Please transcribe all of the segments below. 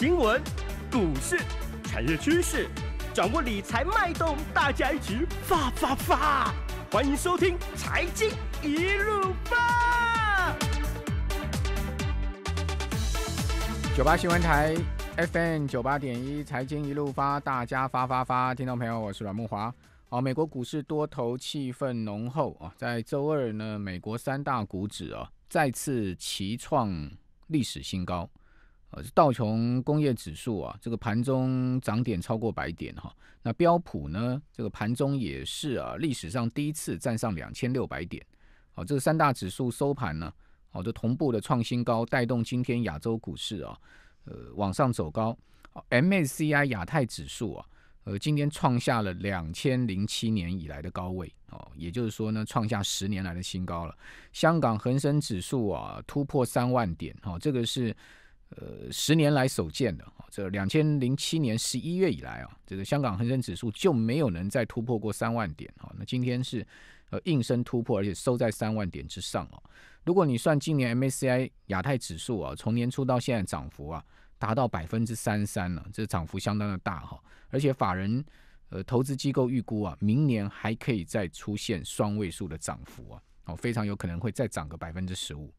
新闻、股市、产业趋势，掌握理财脉动，大家一起发发发！欢迎收听《财经一路发》。九八新闻台 FM 九八点一，《财经一路发》，大家发发发！听众朋友，我是阮梦华。好，美国股市多头气氛浓厚啊，在周二呢，美国三大股指啊再次齐创历史新高。呃，道琼工业指数啊，这个盘中涨点超过百点哈。那标普呢，这个盘中也是啊，历史上第一次站上两千六百点。好，这三大指数收盘呢，好，都同步的创新高，带动今天亚洲股市啊，呃，往上走高。M A C I 亚太指数啊，呃，今天创下了两千零七年以来的高位哦，也就是说呢，创下十年来的新高了。香港恒生指数啊，突破三万点哦，这个是。呃，十年来首见的这两千零七年十一月以来啊，这个香港恒生指数就没有能再突破过三万点啊。那今天是呃应声突破，而且收在三万点之上啊。如果你算今年 M A C I 亚太指数啊，从年初到现在涨幅啊达到百分之三三了，这涨幅相当的大哈。而且法人呃投资机构预估啊，明年还可以再出现双位数的涨幅啊，哦，非常有可能会再涨个百分之十五。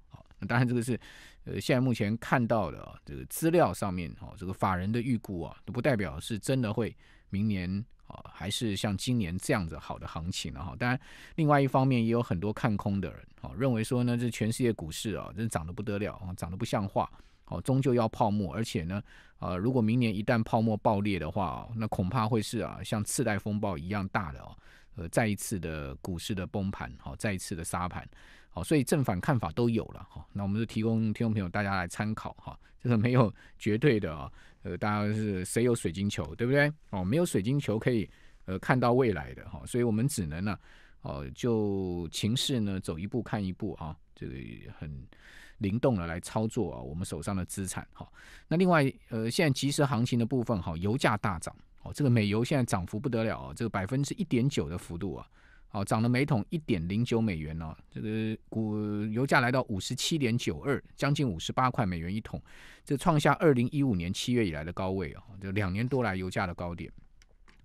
当然，这个是呃，现在目前看到的啊，这个资料上面哦，这个法人的预估啊，都不代表是真的会明年啊，还是像今年这样子好的行情了哈。当然，另外一方面也有很多看空的人哦，认为说呢，这全世界股市啊，真涨得不得了啊，涨得不像话，哦，终究要泡沫。而且呢，呃，如果明年一旦泡沫爆裂的话哦，那恐怕会是啊，像次贷风暴一样大的哦。呃，再一次的股市的崩盘，好，再一次的杀盘，好，所以正反看法都有了，哈。那我们就提供听众朋友大家来参考，哈，这是没有绝对的啊，呃，大家是谁有水晶球，对不对？哦，没有水晶球可以呃看到未来的，哈，所以我们只能呢，哦，就情势呢走一步看一步啊，这个很灵动的来操作啊我们手上的资产，哈。那另外，呃，现在即时行情的部分，哈，油价大涨。哦，这个美油现在涨幅不得了啊，这个百分之一点九的幅度啊，哦，涨了每桶一点零九美元哦，这个股油价来到五十七点九二，将近五十八块美元一桶，这创下二零一五年七月以来的高位啊，就两年多来油价的高点。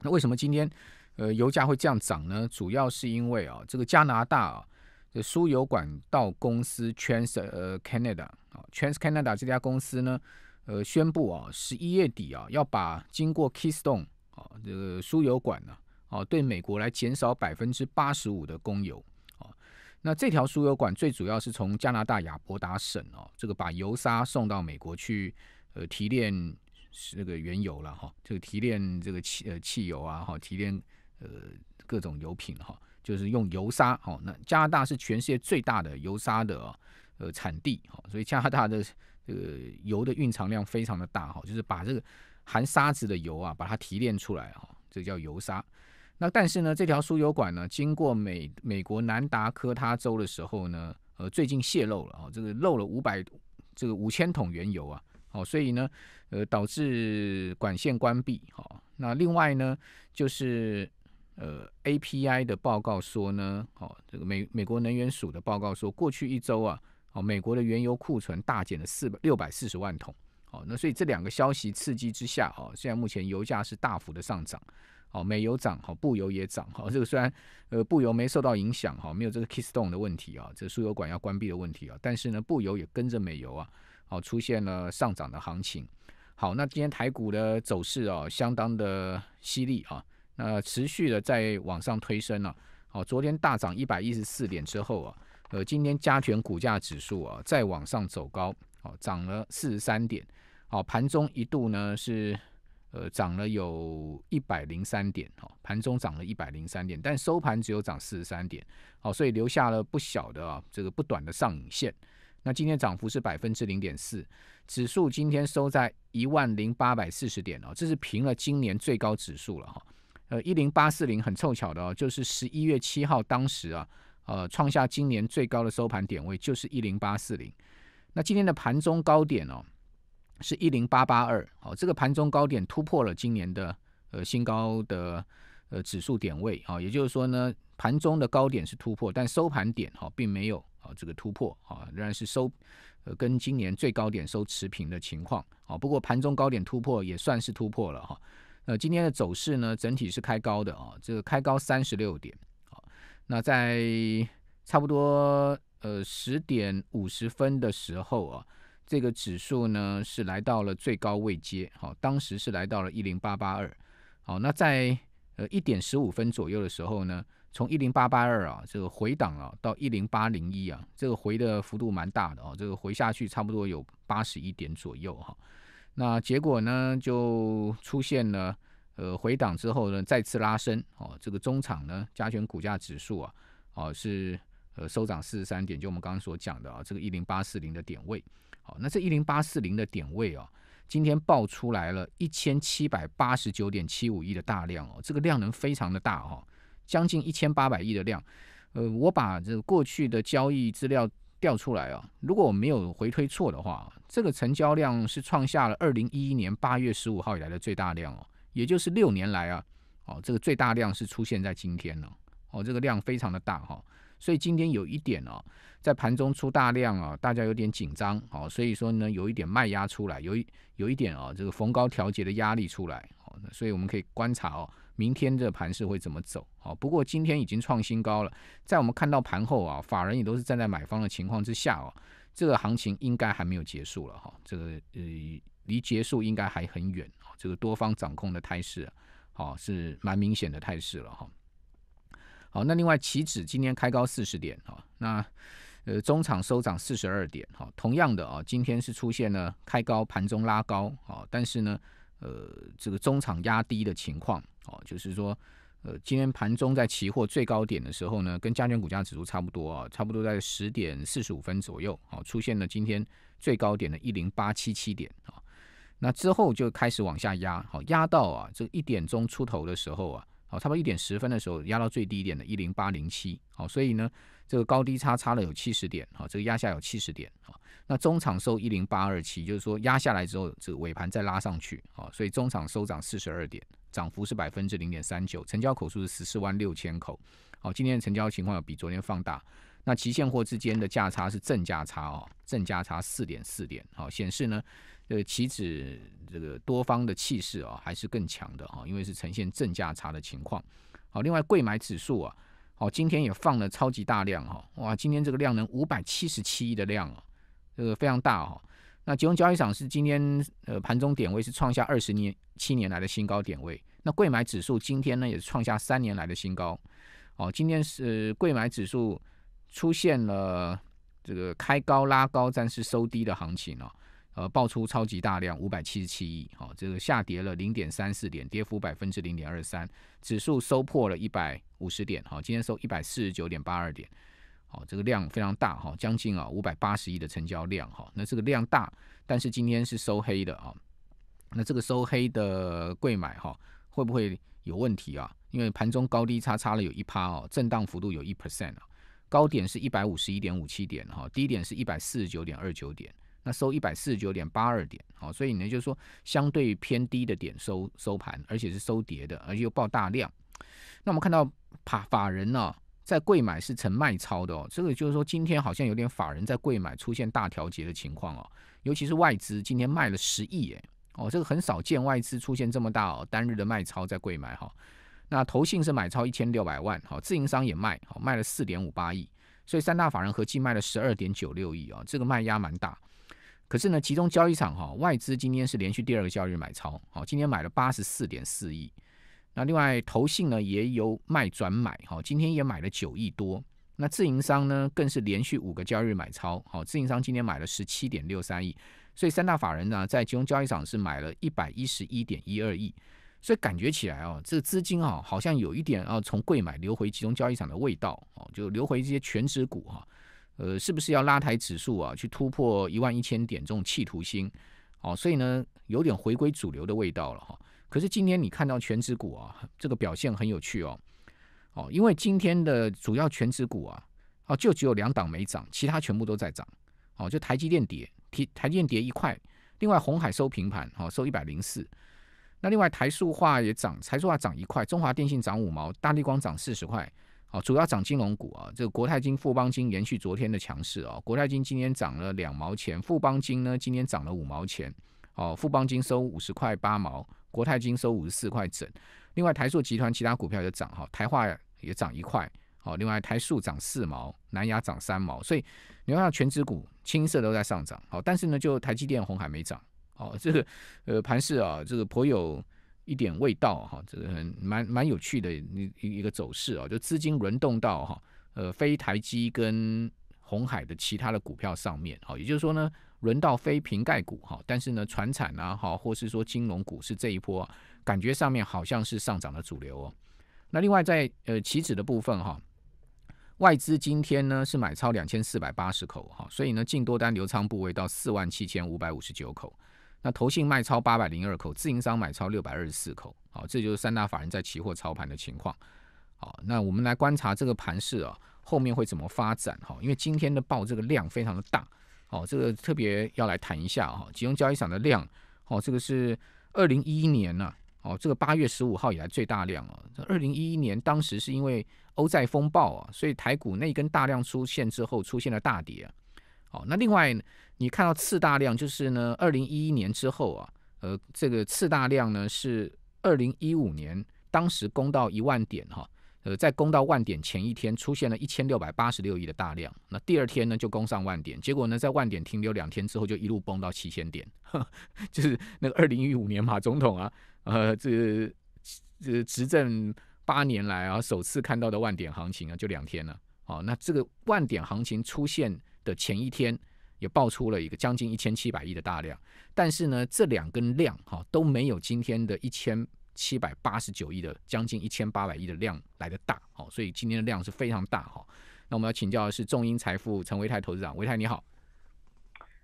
那为什么今天呃油价会这样涨呢？主要是因为啊，这个加拿大啊，这输油管道公司 Trans 呃 Canada 啊，TransCanada 这家公司呢。呃，宣布啊，十一月底啊，要把经过 Keystone 啊这个输油管呢，啊对美国来减少百分之八十五的供油啊。那这条输油管最主要是从加拿大亚伯达省哦，这个把油砂送到美国去，呃，提炼那个原油了哈，这个提炼这个汽呃汽油啊哈，提炼呃各种油品哈，就是用油砂。哈。那加拿大是全世界最大的油砂的呃产地，哈，所以加拿大的。这个油的蕴藏量非常的大哈，就是把这个含沙子的油啊，把它提炼出来哈，这叫油砂。那但是呢，这条输油管呢，经过美美国南达科他州的时候呢，呃，最近泄漏了啊，这个漏了五百这个五千桶原油啊，哦，所以呢，呃，导致管线关闭。好，那另外呢，就是呃，API 的报告说呢，哦，这个美美国能源署的报告说，过去一周啊。哦，美国的原油库存大减了四百六百四十万桶。哦，那所以这两个消息刺激之下，哦，现在目前油价是大幅的上涨。哦，美油涨，哈，布油也涨。哈，这个虽然，呃，布油没受到影响，哈，没有这个 Keystone 的问题啊，这输油管要关闭的问题啊，但是呢，布油也跟着美油啊，哦，出现了上涨的行情。好，那今天台股的走势啊，相当的犀利啊，那持续的在往上推升了。哦，昨天大涨一百一十四点之后啊。呃，今天加权股价指数啊，再往上走高，好，涨了四十三点，好，盘中一度呢是呃涨了有一百零三点，好，盘中涨了一百零三点，但收盘只有涨四十三点，好，所以留下了不小的啊这个不短的上影线。那今天涨幅是百分之零点四，指数今天收在一万零八百四十点哦，这是平了今年最高指数了哈，呃，一零八四零很凑巧的哦，就是十一月七号当时啊。呃，创下今年最高的收盘点位就是一零八四零，那今天的盘中高点哦，是一零八八二，哦，这个盘中高点突破了今年的呃新高的呃指数点位啊，也就是说呢，盘中的高点是突破，但收盘点哈并没有啊这个突破啊，仍然是收呃跟今年最高点收持平的情况啊，不过盘中高点突破也算是突破了哈，呃今天的走势呢整体是开高的啊，这个开高三十六点。那在差不多呃十点五十分的时候啊，这个指数呢是来到了最高位阶，好，当时是来到了一零八八二，好，那在呃一点十五分左右的时候呢，从一零八八二啊这个回档啊到一零八零一啊，这个回的幅度蛮大的哦，这个回下去差不多有八十一点左右哈，那结果呢就出现了。呃，回档之后呢，再次拉升哦。这个中场呢，加权股价指数啊，哦是呃收涨四十三点，就我们刚刚所讲的啊，这个一零八四零的点位。好，那这一零八四零的点位啊，今天爆出来了一千七百八十九点七五亿的大量哦，这个量能非常的大哈，将近一千八百亿的量。呃，我把这个过去的交易资料调出来啊，如果我没有回推错的话，这个成交量是创下了二零一一年八月十五号以来的最大量哦。也就是六年来啊，哦，这个最大量是出现在今天了，哦，这个量非常的大哈，所以今天有一点哦，在盘中出大量啊，大家有点紧张哦，所以说呢，有一点卖压出来，有一有一点啊，这个逢高调节的压力出来，哦，所以我们可以观察哦，明天这盘是会怎么走，哦，不过今天已经创新高了，在我们看到盘后啊，法人也都是站在买方的情况之下哦，这个行情应该还没有结束了哈，这个呃，离结束应该还很远。这个多方掌控的态势，好是蛮明显的态势了哈。好，那另外期指今天开高四十点啊，那呃中场收涨四十二点哈。同样的啊，今天是出现了开高、盘中拉高啊，但是呢呃这个中场压低的情况啊，就是说呃今天盘中在期货最高点的时候呢，跟加权股价指数差不多啊，差不多在十点四十五分左右啊，出现了今天最高点的一零八七七点啊。那之后就开始往下压，好压到啊，这一点钟出头的时候啊，好，差不多一点十分的时候压到最低点的一零八零七，好，所以呢，这个高低差差了有七十点，好，这个压下有七十点，好，那中场收一零八二七，就是说压下来之后，这个尾盘再拉上去，好，所以中场收涨四十二点，涨幅是百分之零点三九，成交口数是十四万六千口，好，今天的成交情况比昨天放大，那期现货之间的价差是正价差哦，正价差四点四点，好，显示呢。呃，棋子这个多方的气势啊，还是更强的啊，因为是呈现正价差的情况。好，另外贵买指数啊，好，今天也放了超级大量哈，哇，今天这个量能五百七十七亿的量啊，这个非常大哈。那集中交易场是今天呃盘中点位是创下二十年七年来的新高点位，那贵买指数今天呢也是创下三年来的新高。哦，今天是贵买指数出现了这个开高拉高，但是收低的行情啊。呃，爆出超级大量五百七十七亿，哈，这个下跌了零点三四点，跌幅百分之零点二三，指数收破了一百五十点，哈，今天收一百四十九点八二点，好，这个量非常大，哈，将近啊五百八十亿的成交量，哈，那这个量大，但是今天是收黑的啊，那这个收黑的贵买，哈，会不会有问题啊？因为盘中高低差差了有一趴哦，震荡幅度有一 percent 啊，高点是一百五十一点五七点，哈，低点是一百四十九点二九点。那收一百四十九点八二点，好，所以呢，就是说相对偏低的点收收盘，而且是收跌的，而且又爆大量。那我们看到法法人呢在贵买是呈卖超的哦，这个就是说今天好像有点法人在贵买出现大调节的情况哦，尤其是外资今天卖了十亿哎，哦，这个很少见外资出现这么大哦单日的卖超在贵买哈。那投信是买超一千六百万，好，自营商也卖，好卖了四点五八亿，所以三大法人合计卖了十二点九六亿啊，这个卖压蛮大。可是呢，集中交易场哈，外资今天是连续第二个交易日买超，好，今天买了八十四点四亿。那另外投信呢也有卖转买，哈，今天也买了九亿多。那自营商呢更是连续五个交易日买超，好，自营商今天买了十七点六三亿。所以三大法人呢在集中交易场是买了一百一十一点一二亿。所以感觉起来哦，这个资金啊好像有一点啊从贵买流回集中交易场的味道，哦，就流回这些全值股哈。呃，是不是要拉抬指数啊？去突破一万一千点这种企图心，哦，所以呢，有点回归主流的味道了哈。可是今天你看到全指股啊，这个表现很有趣哦，哦，因为今天的主要全指股啊，啊，就只有两档没涨，其他全部都在涨，哦，就台积电跌，台台积电跌一块，另外红海收平盘，哦，收一百零四，那另外台塑化也涨，台塑化涨一块，中华电信涨五毛，大力光涨四十块。哦，主要涨金融股啊，这个国泰金、富邦金延续昨天的强势啊，国泰金今天涨了两毛钱，富邦金呢今天涨了五毛钱，哦，富邦金收五十块八毛，国泰金收五十四块整，另外台塑集团其他股票也涨哈，台化也涨一块，哦，另外台塑涨四毛，南亚涨三毛，所以你看全指股青色都在上涨，好，但是呢就台积电红还没涨，哦，这个呃盘势啊，这个颇有。一点味道哈，这个蛮蛮有趣的一一个走势啊，就资金轮动到哈呃非台积跟红海的其他的股票上面哈。也就是说呢轮到非瓶盖股哈，但是呢船产啊哈或是说金融股是这一波感觉上面好像是上涨的主流哦。那另外在呃期指的部分哈，外资今天呢是买超两千四百八十口哈，所以呢净多单流仓部位到四万七千五百五十九口。那投信卖超八百零二口，自营商买超六百二十四口，好，这就是三大法人在期货操盘的情况。好，那我们来观察这个盘势啊，后面会怎么发展哈？因为今天的报这个量非常的大，好，这个特别要来谈一下哈，集中交易场的量，哦，这个是二零一一年呐，哦，这个八月十五号以来最大量了。二零一一年当时是因为欧债风暴啊，所以台股那根大量出现之后出现了大跌。哦，那另外你看到次大量就是呢，二零一一年之后啊，呃，这个次大量呢是二零一五年，当时攻到一万点哈，呃，在攻到万点前一天出现了一千六百八十六亿的大量，那第二天呢就攻上万点，结果呢在万点停留两天之后就一路崩到七千点，就是那个二零一五年马总统啊，呃，这这执政八年来啊首次看到的万点行情啊，就两天了，哦，那这个万点行情出现。的前一天也爆出了一个将近一千七百亿的大量，但是呢，这两根量哈都没有今天的一千七百八十九亿的将近一千八百亿的量来的大，好，所以今天的量是非常大哈。那我们要请教的是众英财富陈维泰投资长，维泰你好，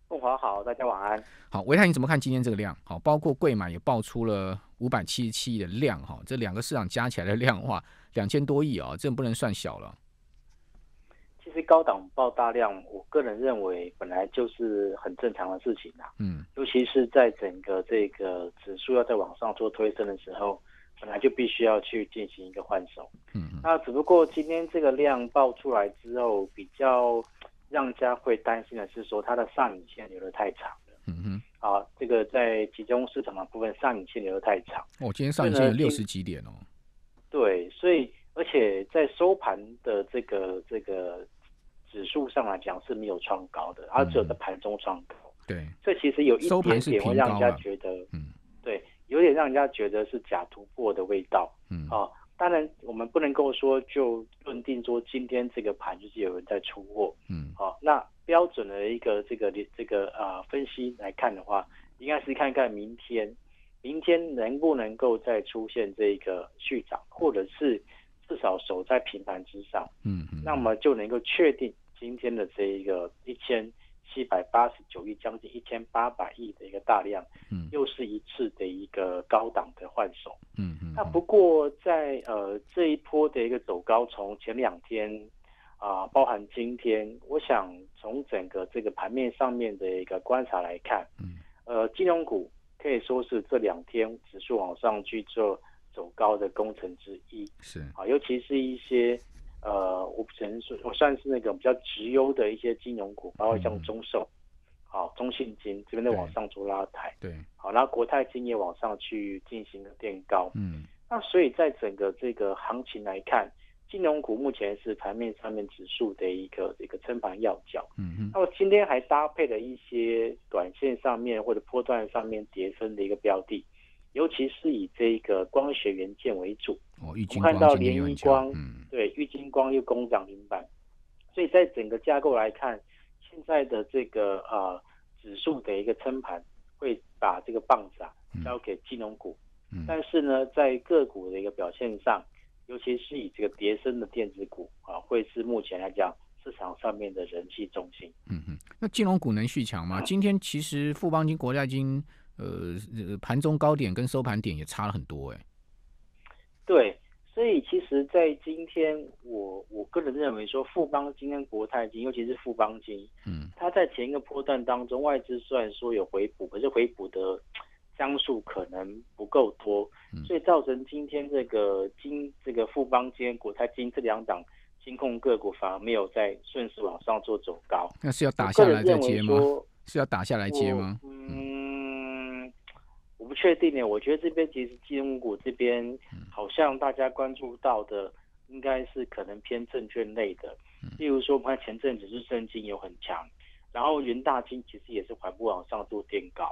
凤凰好，大家晚安。好，维泰你怎么看今天这个量？好，包括贵买也爆出了五百七十七亿的量哈，这两个市场加起来的量话，两千多亿啊，这不能算小了。其实高档爆大量，我个人认为本来就是很正常的事情啦。嗯，尤其是在整个这个指数要再往上做推升的时候，本来就必须要去进行一个换手。嗯，那只不过今天这个量爆出来之后，比较让家会担心的是说它的上影线留的太长了。嗯哼，啊，这个在集中市场的部分上影线留的太长。我今天上影线六十几点哦。对，所以。而且在收盘的这个这个指数上来讲是没有创高的，而只有在盘中创高。对，这其实有一点点会让人家觉得，嗯，对，有点让人家觉得是假突破的味道。嗯，啊，当然我们不能够说就认定说今天这个盘就是有人在出货。嗯，好，那标准的一个这个这个啊分析来看的话，应该是看看明天，明天能不能够再出现这个续涨，或者是。至少守在平盘之上，嗯嗯，那么就能够确定今天的这一个一千七百八十九亿，将近一千八百亿的一个大量，嗯，又是一次的一个高档的换手，嗯嗯。那不过在呃这一波的一个走高，从前两天啊，包含今天，我想从整个这个盘面上面的一个观察来看，嗯，呃，金融股可以说是这两天指数往上去做。走高的工程之一是啊，尤其是一些呃，我只能说我算是那种比较直优的一些金融股，包括像中寿、好中信金这边都往上做拉抬，对，好，然后国泰金也往上去进行了垫高，嗯，那所以在整个这个行情来看，金融股目前是盘面上面指数的一个一个撑盘要角，嗯嗯，那么今天还搭配了一些短线上面或者波段上面叠升的一个标的。尤其是以这个光学元件为主，我看到联仪光，对，玉金光又工涨停板，所以在整个架构来看，现在的这个呃指数的一个撑盘会把这个棒子啊交给金融股，但是呢，在个股的一个表现上，尤其是以这个叠升的电子股啊，会是目前来讲市场上面的人气中心。嗯嗯，那金融股能续强吗？今天其实富邦金、国家金。呃，盘中高点跟收盘点也差了很多哎。对，所以其实，在今天，我我个人认为说，富邦金跟国泰金，尤其是富邦金，嗯，它在前一个波段当中，外资虽然说有回补，可是回补的张数可能不够多，所以造成今天这个金这个富邦金、国泰金这两档金控个股反而没有在顺势往上做走高。那是要打下来再接吗？是要打下来接吗？嗯。不确定呢。我觉得这边其实金融股这边好像大家关注到的应该是可能偏证券类的，例如说我们看前阵子是升金有很强，然后云大金其实也是缓不往上做垫高，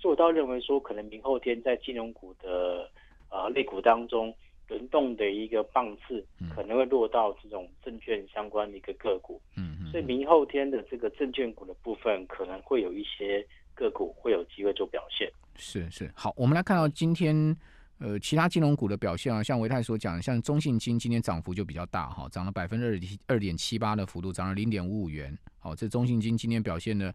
所以，我倒认为说可能明后天在金融股的呃类股当中轮动的一个棒次，可能会落到这种证券相关的一个个股，嗯，所以明后天的这个证券股的部分可能会有一些。个股会有机会做表现，是是好，我们来看到今天，呃，其他金融股的表现啊，像维泰所讲，像中信金今天涨幅就比较大哈，涨了百分之二点二点七八的幅度，涨了零点五五元。好，这中信金今天表现的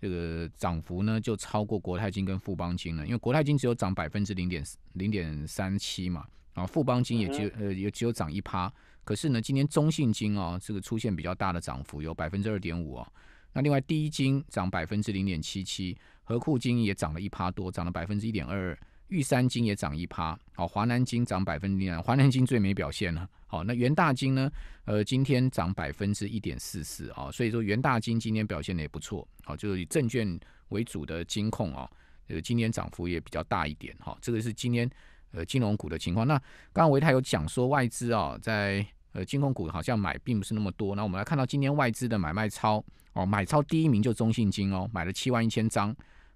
这个涨幅呢，就超过国泰金跟富邦金了，因为国泰金只有涨百分之零点零点三七嘛，然后富邦金也有呃也只有涨一趴，可是呢，今天中信金哦，这个出现比较大的涨幅，有百分之二点五啊。那另外，第一金涨百分之零点七七，和库金也涨了一趴多，涨了百分之一点二二，玉山金也涨一趴，哦，华南金涨百分之二，华南金最没表现了。好，那元大金呢？呃，今天涨百分之一点四四，哦，所以说元大金今天表现的也不错，好，就是以证券为主的金控啊，呃，今天涨幅也比较大一点，哈，这个是今天呃金融股的情况。那刚刚维泰有讲说外资啊，在呃，金控股好像买并不是那么多。那我们来看到今天外资的买卖超哦，买超第一名就中信金哦，买了七万一千张，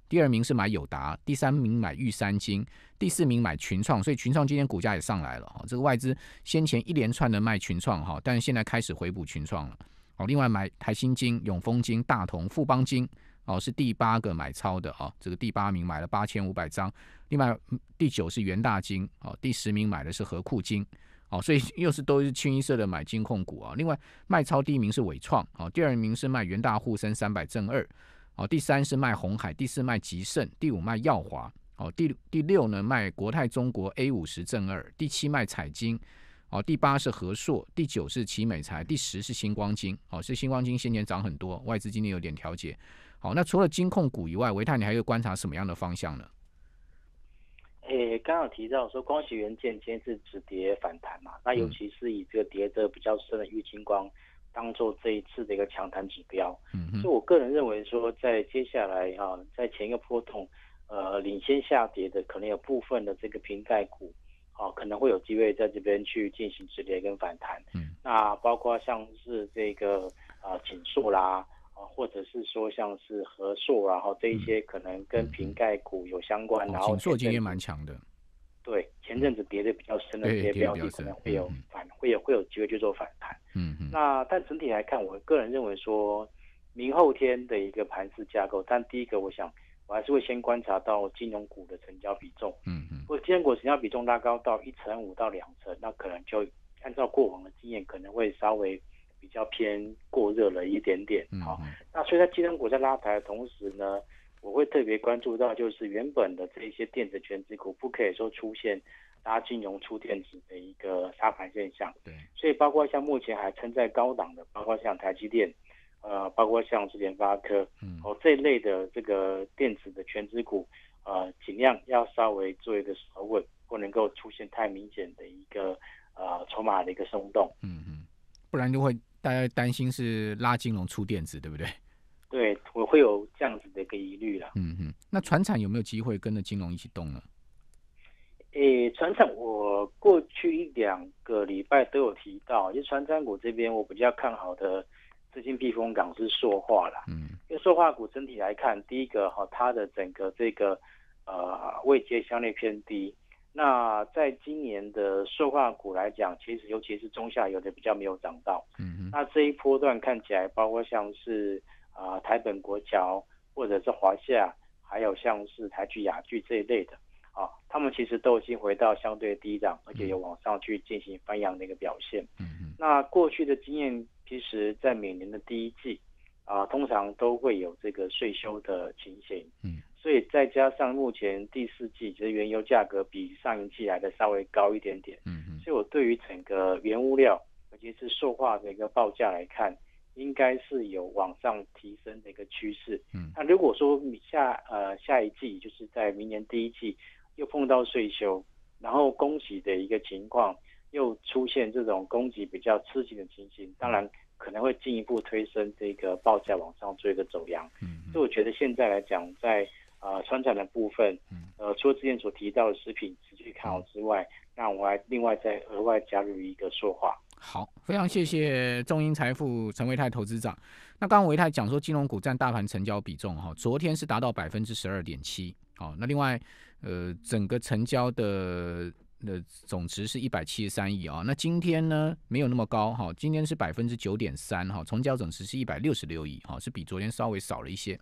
第二名是买友达，第三名买玉山金，第四名买群创，所以群创今天股价也上来了哈。这个外资先前一连串的卖群创哈，但是现在开始回补群创了哦。另外买台新金、永丰金、大同富邦金哦，是第八个买超的哦，这个第八名买了八千五百张，另外第九是元大金哦，第十名买的是和库金。哦，所以又是都是清一色的买金控股啊。另外卖超第一名是伟创哦，第二名是卖元大沪深三百正二哦，第三是卖红海，第四卖吉盛，第五卖耀华哦，第第六呢卖国泰中国 A 五十正二，第七卖彩金哦，第八是和硕，第九是奇美财，第十是星光金哦。以星光金先前涨很多，外资今天有点调节。好，那除了金控股以外，维泰你还会观察什么样的方向呢？诶，刚刚提到说光学元件今天是止跌反弹嘛？那尤其是以这个叠的比较深的玉金光，当做这一次的一个强弹指标。嗯所就我个人认为说，在接下来啊，在前一个波桶，呃，领先下跌的可能有部分的这个瓶盖股，哦，可能会有机会在这边去进行止跌跟反弹。嗯，那包括像是这个啊景塑啦。或者是说像是合硕，然后这一些可能跟瓶盖股有相关，然后情经验也蛮强的。对，前阵子跌的比较深的一些标的，可能会有反，会有会有机会去做反弹。嗯嗯。那但整体来看，我个人认为说，明后天的一个盘势架构，但第一个，我想我还是会先观察到金融股的成交比重。嗯嗯。如果金融股成交比重拉高到一成五到两成，那可能就按照过往的经验，可能会稍微。比较偏过热了一点点，好，那所以在金融股在拉抬的同时呢，我会特别关注到，就是原本的这一些电子全资股，不可以说出现拉金融出电子的一个杀盘现象。对，所以包括像目前还撑在高档的，包括像台积电，呃，包括像是联发科，嗯，哦这一类的这个电子的全资股，呃，尽量要稍微做一个守稳，不能够出现太明显的一个呃筹码的一个松动。嗯嗯，不然就会。大家担心是拉金融出电子，对不对？对我会有这样子的一个疑虑啦。嗯哼，那船产有没有机会跟着金融一起动呢？诶，船厂我过去一两个礼拜都有提到，就船厂股这边我比较看好的资金避风港是塑化啦。嗯，因为塑化股整体来看，第一个哈，它的整个这个呃位阶相对偏低。那在今年的塑化股来讲，其实尤其是中下游的比较没有涨到。嗯嗯。那这一波段看起来，包括像是啊台本国桥或者是华夏，还有像是台剧雅剧这一类的啊，他们其实都已经回到相对低档，而且有往上去进行翻扬的一个表现。嗯嗯。那过去的经验，其实在每年的第一季啊，通常都会有这个税收的情形。嗯。所以再加上目前第四季其实原油价格比上一季来的稍微高一点点，嗯，所以我对于整个原物料，尤其是塑化的一个报价来看，应该是有往上提升的一个趋势。嗯，那如果说你下呃下一季就是在明年第一季又碰到税收，然后供给的一个情况又出现这种供给比较吃紧的情形，当然可能会进一步推升这个报价往上做一个走扬。嗯，所以我觉得现在来讲在啊，生产的部分，嗯，呃，除了之前所提到的食品持续看好之外，那我还另外再额外加入一个说话。好，非常谢谢中英财富陈维泰投资长。那刚刚维泰讲说，金融股占大盘成交比重哈，昨天是达到百分之十二点七，好，那另外，呃，整个成交的呃总值是一百七十三亿啊，那今天呢没有那么高哈，今天是百分之九点三哈，成交总值是一百六十六亿哈，是比昨天稍微少了一些。